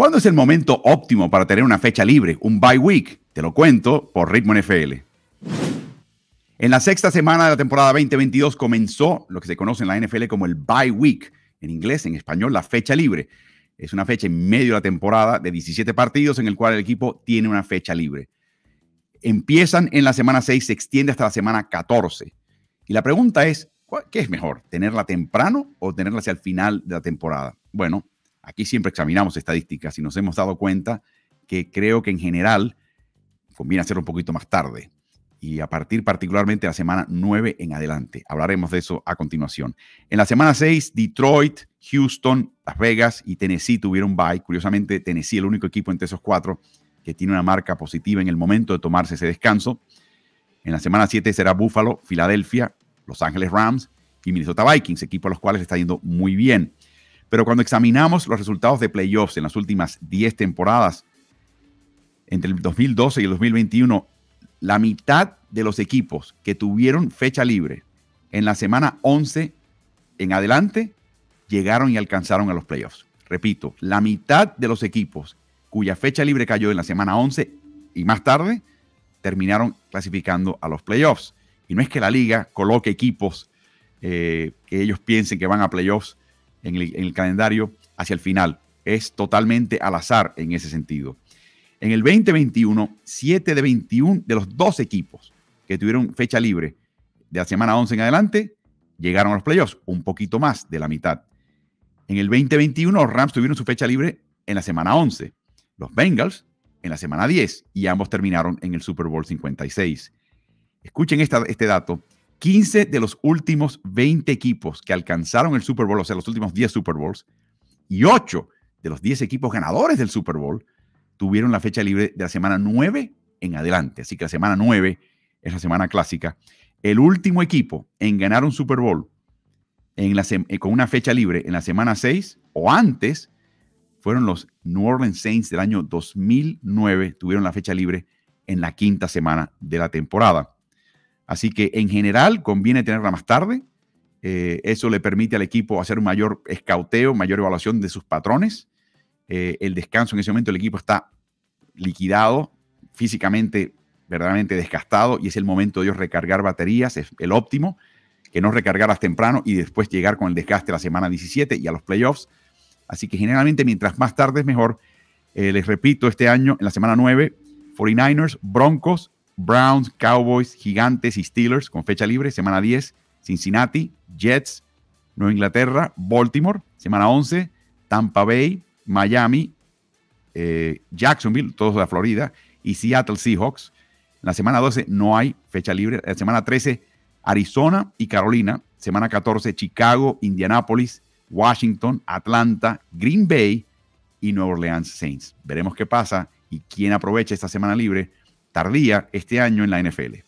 ¿Cuándo es el momento óptimo para tener una fecha libre, un bye week? Te lo cuento por Ritmo NFL. En la sexta semana de la temporada 2022 comenzó lo que se conoce en la NFL como el bye week, en inglés, en español, la fecha libre. Es una fecha en medio de la temporada de 17 partidos en el cual el equipo tiene una fecha libre. Empiezan en la semana 6, se extiende hasta la semana 14. Y la pregunta es, ¿qué es mejor? ¿Tenerla temprano o tenerla hacia el final de la temporada? Bueno, Aquí siempre examinamos estadísticas y nos hemos dado cuenta que creo que en general conviene hacerlo un poquito más tarde y a partir particularmente de la semana 9 en adelante. Hablaremos de eso a continuación. En la semana 6, Detroit, Houston, Las Vegas y Tennessee tuvieron bye. Curiosamente, Tennessee, el único equipo entre esos cuatro que tiene una marca positiva en el momento de tomarse ese descanso. En la semana 7 será Buffalo, Filadelfia, Los Ángeles Rams y Minnesota Vikings, equipo a los cuales está yendo muy bien. Pero cuando examinamos los resultados de playoffs en las últimas 10 temporadas, entre el 2012 y el 2021, la mitad de los equipos que tuvieron fecha libre en la semana 11 en adelante llegaron y alcanzaron a los playoffs. Repito, la mitad de los equipos cuya fecha libre cayó en la semana 11 y más tarde terminaron clasificando a los playoffs. Y no es que la liga coloque equipos eh, que ellos piensen que van a playoffs en el, calendario hacia el final. Es totalmente al azar en ese sentido. En el 2021, 7 de 21 de los dos equipos que tuvieron fecha libre de la semana 11 en adelante llegaron a los playoffs, un poquito más de la mitad. En el 2021, los Rams tuvieron su fecha libre en la semana 11, los Bengals en la semana 10 y ambos terminaron en el Super Bowl 56. Escuchen este dato. 15 de los últimos 20 equipos que alcanzaron el Super Bowl, o sea, los últimos 10 Super Bowls, y 8 de los 10 equipos ganadores del Super Bowl tuvieron la fecha libre de la semana 9 en adelante. Así que la semana 9 es la semana clásica. El último equipo en ganar un Super Bowl en la eh, con una fecha libre en la semana 6 o antes fueron los New Orleans Saints del año 2009. Tuvieron la fecha libre en la quinta semana de la temporada. Así que en general conviene tenerla más tarde. Eh, eso le permite al equipo hacer un mayor escauteo, mayor evaluación de sus patrones. Eh, el descanso en ese momento, el equipo está liquidado, físicamente verdaderamente desgastado y es el momento de ellos recargar baterías, es el óptimo, que no recargarlas temprano y después llegar con el desgaste a la semana 17 y a los playoffs. Así que generalmente mientras más tarde es mejor. Eh, les repito, este año en la semana 9, 49ers, Broncos, Browns, Cowboys, Gigantes y Steelers con fecha libre, semana 10, Cincinnati, Jets, Nueva Inglaterra, Baltimore, semana 11, Tampa Bay, Miami, eh, Jacksonville, todos de la Florida, y Seattle Seahawks. La semana 12 no hay fecha libre. La semana 13, Arizona y Carolina. Semana 14, Chicago, Indianápolis, Washington, Atlanta, Green Bay y Nueva Orleans Saints. Veremos qué pasa y quién aprovecha esta semana libre tardía este año en la NFL.